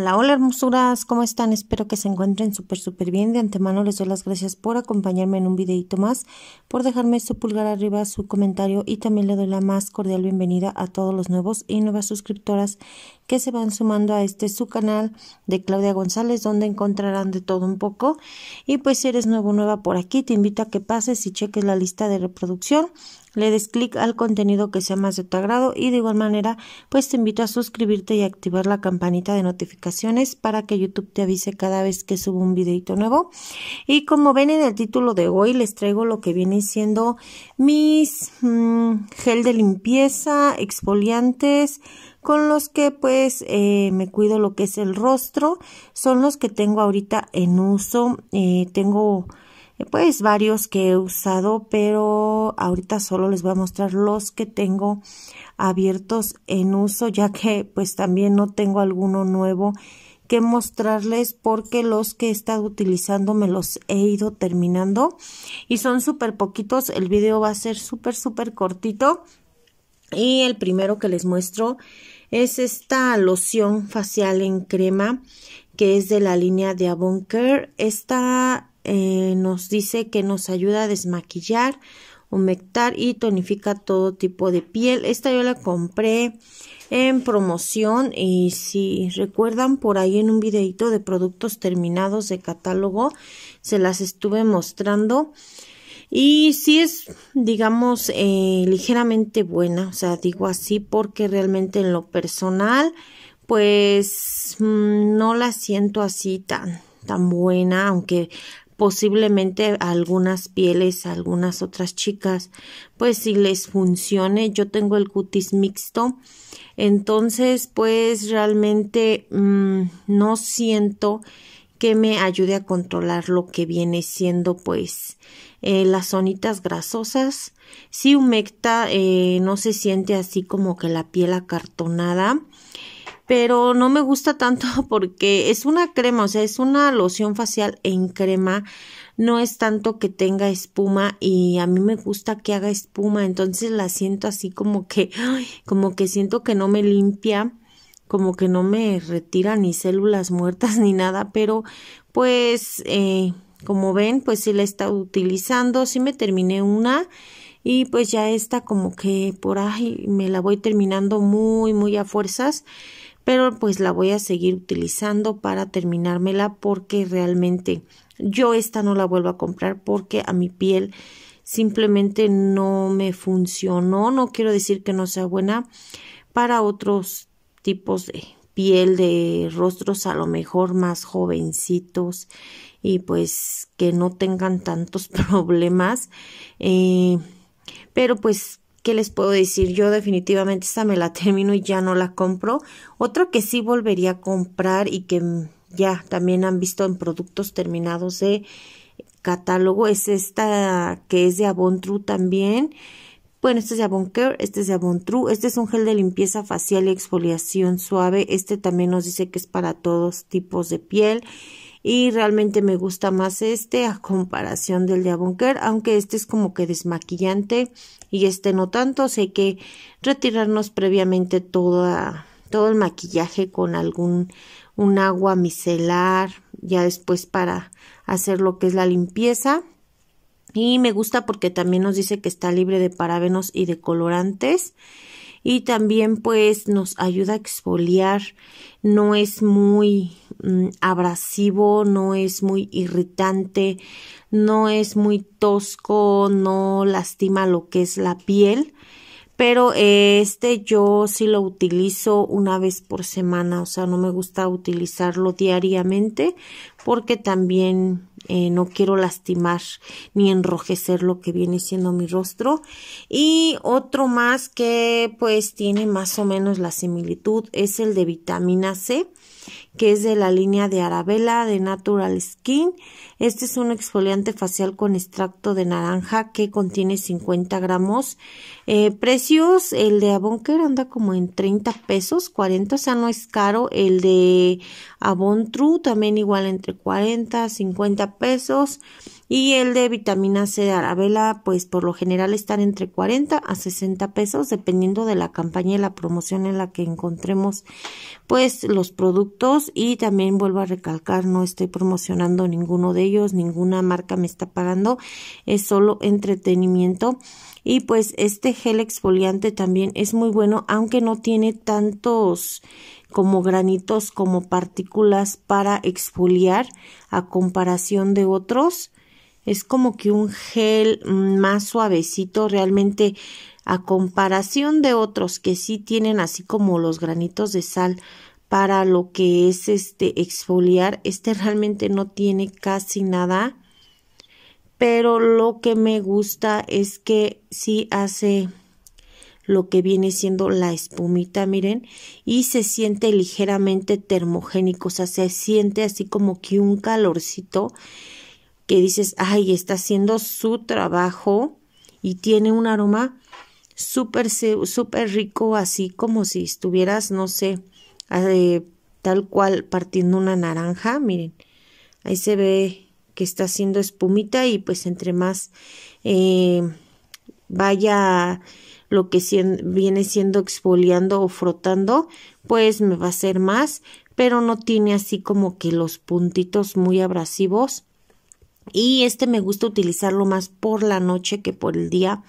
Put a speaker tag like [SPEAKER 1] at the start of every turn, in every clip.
[SPEAKER 1] Hola, hola hermosuras, ¿cómo están? Espero que se encuentren súper, súper bien. De antemano les doy las gracias por acompañarme en un videito más, por dejarme su pulgar arriba, su comentario y también le doy la más cordial bienvenida a todos los nuevos y nuevas suscriptoras que se van sumando a este su canal de Claudia González, donde encontrarán de todo un poco. Y pues si eres nuevo nueva por aquí, te invito a que pases y cheques la lista de reproducción le des clic al contenido que sea más de tu agrado y de igual manera pues te invito a suscribirte y activar la campanita de notificaciones para que YouTube te avise cada vez que subo un videito nuevo. Y como ven en el título de hoy les traigo lo que viene siendo mis mm, gel de limpieza, exfoliantes, con los que pues eh, me cuido lo que es el rostro. Son los que tengo ahorita en uso. Eh, tengo eh, pues varios que he usado, pero ahorita solo les voy a mostrar los que tengo abiertos en uso, ya que pues también no tengo alguno nuevo que mostrarles porque los que he estado utilizando me los he ido terminando y son súper poquitos, el video va a ser súper súper cortito y el primero que les muestro es esta loción facial en crema que es de la línea de Avon Care. Esta eh, nos dice que nos ayuda a desmaquillar, humectar y tonifica todo tipo de piel. Esta yo la compré en promoción y si recuerdan por ahí en un videito de productos terminados de catálogo se las estuve mostrando y si es digamos eh, ligeramente buena o sea digo así porque realmente en lo personal pues mm, no la siento así tan tan buena aunque posiblemente algunas pieles, algunas otras chicas, pues si les funcione, yo tengo el cutis mixto, entonces pues realmente mm, no siento que me ayude a controlar lo que viene siendo pues eh, las zonitas grasosas. Si humecta, eh, no se siente así como que la piel acartonada pero no me gusta tanto porque es una crema, o sea, es una loción facial en crema, no es tanto que tenga espuma y a mí me gusta que haga espuma, entonces la siento así como que, como que siento que no me limpia, como que no me retira ni células muertas ni nada, pero pues, eh, como ven, pues sí la está utilizando, sí me terminé una y pues ya está como que por ahí me la voy terminando muy, muy a fuerzas pero pues la voy a seguir utilizando para terminármela porque realmente yo esta no la vuelvo a comprar porque a mi piel simplemente no me funcionó, no quiero decir que no sea buena para otros tipos de piel de rostros a lo mejor más jovencitos y pues que no tengan tantos problemas eh, pero pues ¿qué les puedo decir? Yo definitivamente esta me la termino y ya no la compro. Otra que sí volvería a comprar y que ya también han visto en productos terminados de catálogo es esta que es de Avon True también. Bueno, este es de Avon Care, este es de Avon True, este es un gel de limpieza facial y exfoliación suave, este también nos dice que es para todos tipos de piel y realmente me gusta más este a comparación del de Avonker, aunque este es como que desmaquillante y este no tanto, sé que retirarnos previamente toda, todo el maquillaje con algún un agua micelar, ya después para hacer lo que es la limpieza. Y me gusta porque también nos dice que está libre de parabenos y de colorantes. Y también pues nos ayuda a exfoliar. No es muy Mm, abrasivo, no es muy irritante, no es muy tosco, no lastima lo que es la piel. Pero este yo sí lo utilizo una vez por semana, o sea, no me gusta utilizarlo diariamente porque también eh, no quiero lastimar ni enrojecer lo que viene siendo mi rostro. Y otro más que pues tiene más o menos la similitud es el de vitamina C que es de la línea de Arabella de Natural Skin este es un exfoliante facial con extracto de naranja que contiene 50 gramos. Eh, precios, el de Avonker anda como en 30 pesos, 40, o sea, no es caro. El de Avon True también igual entre 40, 50 pesos. Y el de vitamina C de Arabella, pues por lo general están entre 40 a 60 pesos, dependiendo de la campaña y la promoción en la que encontremos pues los productos. Y también vuelvo a recalcar, no estoy promocionando ninguno de ninguna marca me está pagando, es solo entretenimiento. Y pues este gel exfoliante también es muy bueno, aunque no tiene tantos como granitos, como partículas para exfoliar a comparación de otros. Es como que un gel más suavecito realmente a comparación de otros que sí tienen así como los granitos de sal para lo que es este exfoliar. Este realmente no tiene casi nada. Pero lo que me gusta es que sí hace lo que viene siendo la espumita, miren, y se siente ligeramente termogénico, o sea, se siente así como que un calorcito que dices, ay, está haciendo su trabajo y tiene un aroma súper, súper rico, así como si estuvieras, no sé, Ah, tal cual partiendo una naranja, miren, ahí se ve que está haciendo espumita y pues entre más eh, vaya lo que viene siendo exfoliando o frotando, pues me va a hacer más, pero no tiene así como que los puntitos muy abrasivos. Y este me gusta utilizarlo más por la noche que por el día,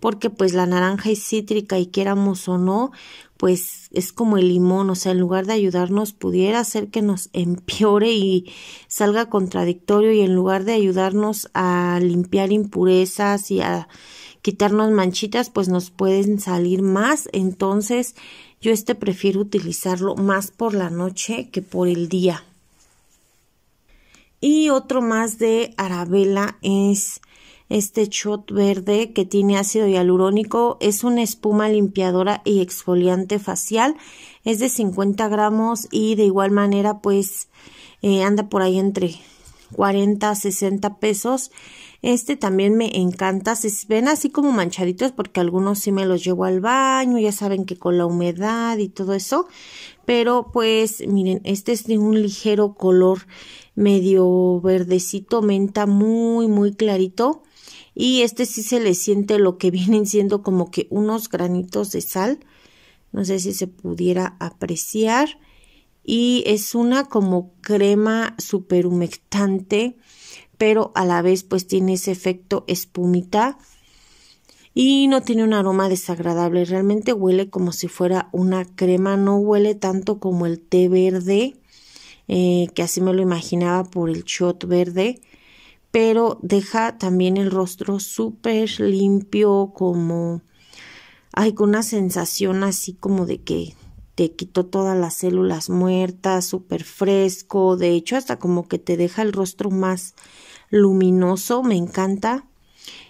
[SPEAKER 1] porque pues la naranja es cítrica y queramos o no, pues es como el limón, o sea, en lugar de ayudarnos pudiera hacer que nos empeore y salga contradictorio y en lugar de ayudarnos a limpiar impurezas y a quitarnos manchitas, pues nos pueden salir más. Entonces, yo este prefiero utilizarlo más por la noche que por el día. Y otro más de Arabella es este shot verde que tiene ácido hialurónico es una espuma limpiadora y exfoliante facial. Es de 50 gramos y de igual manera pues eh, anda por ahí entre 40 a 60 pesos. Este también me encanta. Se ven así como manchaditos porque algunos sí me los llevo al baño. Ya saben que con la humedad y todo eso. Pero pues miren, este es de un ligero color medio verdecito menta muy muy clarito y este sí se le siente lo que vienen siendo como que unos granitos de sal. No sé si se pudiera apreciar. Y es una como crema super humectante, pero a la vez pues tiene ese efecto espumita y no tiene un aroma desagradable. Realmente huele como si fuera una crema, no huele tanto como el té verde, eh, que así me lo imaginaba por el shot verde pero deja también el rostro súper limpio, como, hay con una sensación así como de que te quitó todas las células muertas, súper fresco, de hecho hasta como que te deja el rostro más luminoso, me encanta.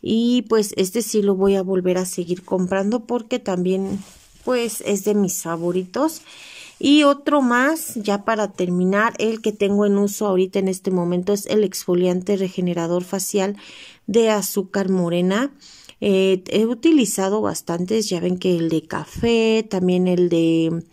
[SPEAKER 1] Y pues este sí lo voy a volver a seguir comprando porque también pues es de mis favoritos. Y otro más, ya para terminar, el que tengo en uso ahorita en este momento es el exfoliante regenerador facial de azúcar morena. Eh, he utilizado bastantes, ya ven que el de café, también el de...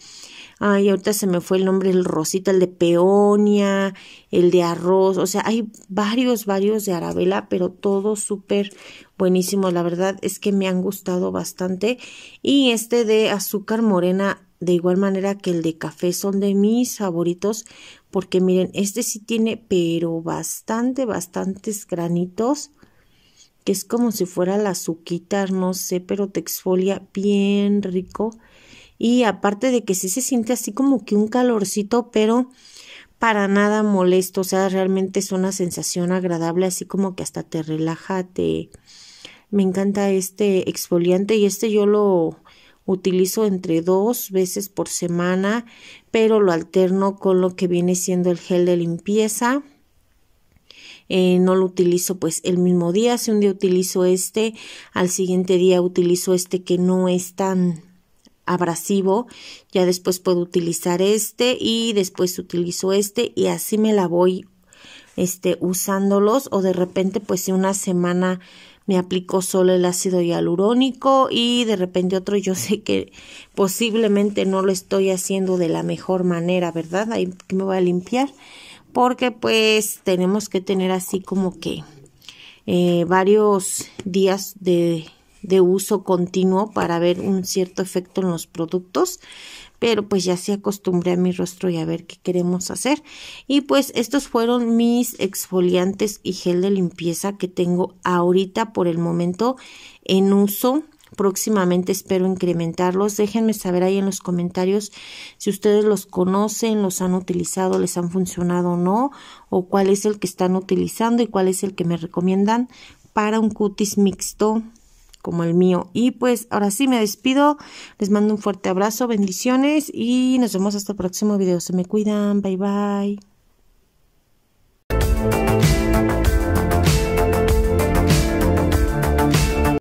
[SPEAKER 1] Ay, ahorita se me fue el nombre, el rosita, el de peonia, el de arroz, o sea, hay varios, varios de arabela, pero todos súper buenísimos. La verdad es que me han gustado bastante. Y este de azúcar morena de igual manera que el de café son de mis favoritos porque miren, este sí tiene pero bastante, bastantes granitos que es como si fuera la azuquita, no sé, pero te exfolia bien rico. Y aparte de que sí se siente así como que un calorcito, pero para nada molesto, o sea, realmente es una sensación agradable, así como que hasta te relaja, te... Me encanta este exfoliante y este yo lo utilizo entre dos veces por semana, pero lo alterno con lo que viene siendo el gel de limpieza. Eh, no lo utilizo pues el mismo día, si un día utilizo este, al siguiente día utilizo este que no es tan abrasivo, ya después puedo utilizar este y después utilizo este y así me la voy este, usándolos o de repente pues si una semana me aplicó solo el ácido hialurónico y de repente otro yo sé que posiblemente no lo estoy haciendo de la mejor manera, ¿verdad? Ahí me voy a limpiar porque pues tenemos que tener así como que eh, varios días de de uso continuo para ver un cierto efecto en los productos pero pues ya se acostumbré a mi rostro y a ver qué queremos hacer. Y pues estos fueron mis exfoliantes y gel de limpieza que tengo ahorita por el momento en uso. Próximamente espero incrementarlos. Déjenme saber ahí en los comentarios si ustedes los conocen, los han utilizado, les han funcionado o no, o cuál es el que están utilizando y cuál es el que me recomiendan para un cutis mixto como el mío. Y pues ahora sí me despido, les mando un fuerte abrazo, bendiciones y nos vemos hasta el próximo video. Se me cuidan, bye bye.